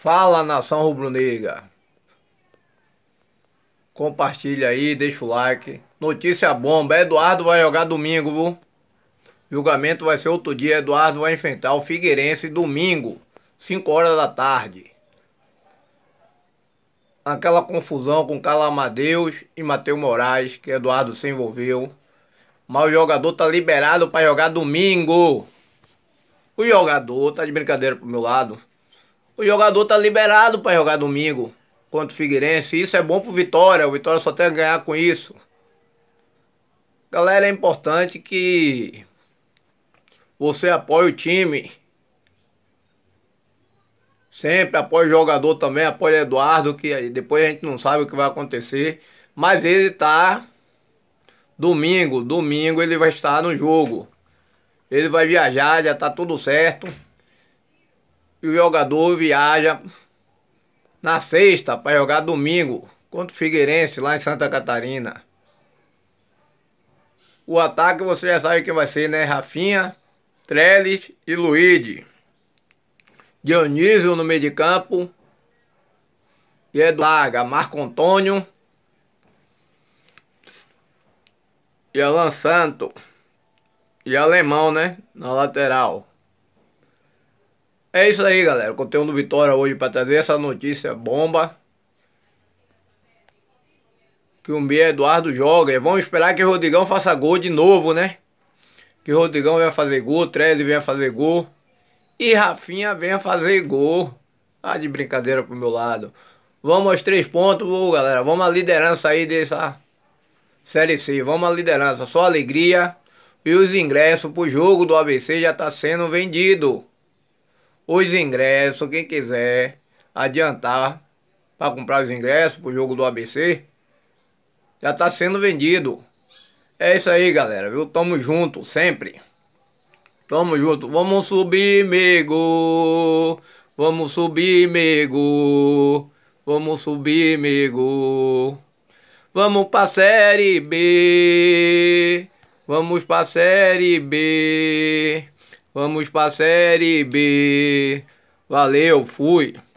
Fala nação rubro-negra. Compartilha aí, deixa o like. Notícia bomba, Eduardo vai jogar domingo, viu? Julgamento vai ser outro dia, Eduardo vai enfrentar o Figueirense domingo, 5 horas da tarde. Aquela confusão com Calamadeus e Matheus Moraes, que Eduardo se envolveu. Mas o jogador tá liberado para jogar domingo. O jogador tá de brincadeira pro meu lado. O jogador tá liberado para jogar domingo contra o Figueirense. Isso é bom pro Vitória. O Vitória só tem a ganhar com isso. Galera, é importante que você apoie o time. Sempre apoie o jogador também, apoie o Eduardo, que depois a gente não sabe o que vai acontecer. Mas ele tá domingo, domingo ele vai estar no jogo. Ele vai viajar, já tá tudo certo e o jogador viaja na sexta para jogar domingo contra o Figueirense lá em Santa Catarina. O ataque você já sabe quem vai ser, né? Rafinha, Trellis e Luíde. Dionísio no meio de campo. E Eduardo, Marco Antônio. E Alan Santo. E Alemão, né? Na lateral. É isso aí, galera. conteúdo Vitória hoje para trazer essa notícia bomba. Que o Mia Eduardo joga. E vamos esperar que o Rodrigão faça gol de novo, né? Que o Rodrigão venha fazer gol, o Treze venha fazer gol. E Rafinha venha fazer gol. Ah, de brincadeira pro meu lado. Vamos aos três pontos, galera. Vamos à liderança aí dessa Série C. Vamos à liderança. Só alegria. E os ingressos pro jogo do ABC já tá sendo vendido os ingressos, quem quiser adiantar para comprar os ingressos para o jogo do ABC, já está sendo vendido. É isso aí, galera, viu? Tamo junto, sempre. Tamo junto. Vamos subir, amigo. Vamos subir, amigo. Vamos subir, amigo. Vamos pra Série B. Vamos pra Série B. Vamos pra série B. Valeu, fui.